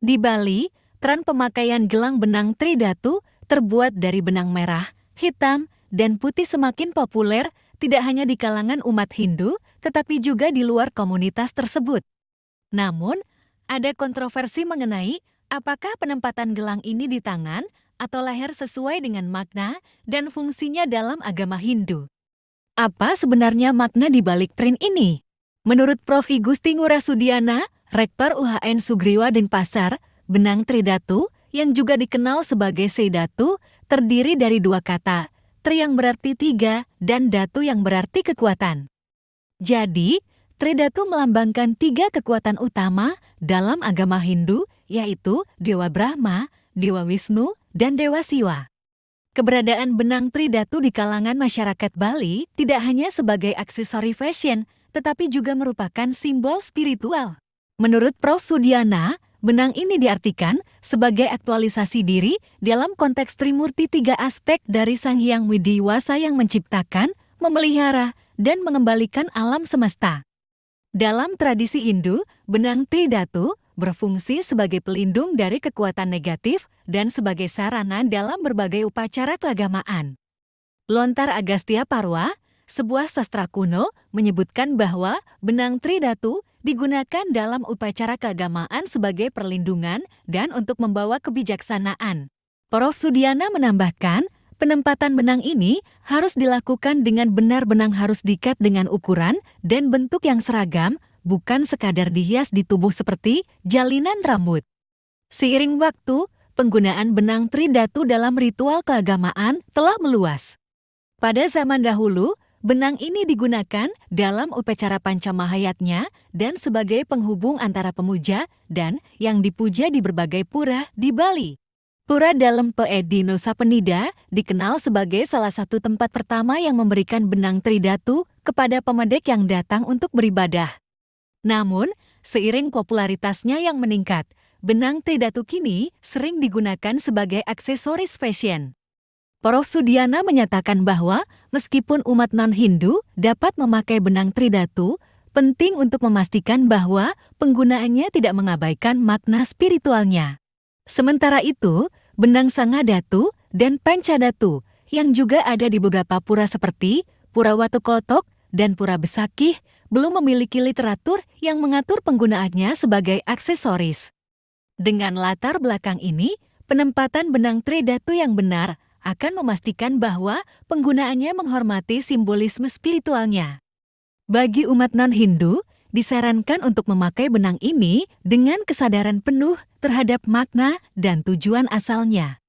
Di Bali, tren pemakaian gelang benang Tridatu terbuat dari benang merah, hitam, dan putih semakin populer tidak hanya di kalangan umat Hindu, tetapi juga di luar komunitas tersebut. Namun, ada kontroversi mengenai apakah penempatan gelang ini di tangan atau leher sesuai dengan makna dan fungsinya dalam agama Hindu. Apa sebenarnya makna di balik tren ini? Menurut Prof. Igusti Ngurah Sudiana, Rektor UHN Sugriwa Denpasar, Benang Tridatu, yang juga dikenal sebagai Seidatu, terdiri dari dua kata, Tri yang berarti tiga, dan Datu yang berarti kekuatan. Jadi, Tridatu melambangkan tiga kekuatan utama dalam agama Hindu, yaitu Dewa Brahma, Dewa Wisnu, dan Dewa Siwa. Keberadaan benang Tridatu di kalangan masyarakat Bali tidak hanya sebagai aksesori fashion, tetapi juga merupakan simbol spiritual. Menurut Prof. Sudiana, benang ini diartikan sebagai aktualisasi diri dalam konteks Trimurti tiga aspek dari Sang Hyang Widiwasa yang menciptakan, memelihara, dan mengembalikan alam semesta. Dalam tradisi Hindu, benang Tridatu berfungsi sebagai pelindung dari kekuatan negatif dan sebagai sarana dalam berbagai upacara keagamaan. Lontar Agastya Parwa, sebuah sastra kuno, menyebutkan bahwa benang Tridatu digunakan dalam upacara keagamaan sebagai perlindungan dan untuk membawa kebijaksanaan. Prof. Sudiana menambahkan, penempatan benang ini harus dilakukan dengan benar benang harus diikat dengan ukuran dan bentuk yang seragam, bukan sekadar dihias di tubuh seperti jalinan rambut. Seiring waktu, penggunaan benang tridatu dalam ritual keagamaan telah meluas. Pada zaman dahulu, Benang ini digunakan dalam upacara panca pancamahayatnya dan sebagai penghubung antara pemuja dan yang dipuja di berbagai pura di Bali. Pura dalam Pe'e Nusa Penida dikenal sebagai salah satu tempat pertama yang memberikan benang tridatu kepada pemedek yang datang untuk beribadah. Namun, seiring popularitasnya yang meningkat, benang tridatu kini sering digunakan sebagai aksesoris fashion. Prof. Sudiana menyatakan bahwa meskipun umat non-Hindu dapat memakai benang Tridatu, penting untuk memastikan bahwa penggunaannya tidak mengabaikan makna spiritualnya. Sementara itu, benang Sangadatu dan Pancadatu yang juga ada di beberapa pura seperti Pura Watu Kotok dan Pura Besakih belum memiliki literatur yang mengatur penggunaannya sebagai aksesoris. Dengan latar belakang ini, penempatan benang Tridatu yang benar akan memastikan bahwa penggunaannya menghormati simbolisme spiritualnya. Bagi umat non-Hindu, disarankan untuk memakai benang ini dengan kesadaran penuh terhadap makna dan tujuan asalnya.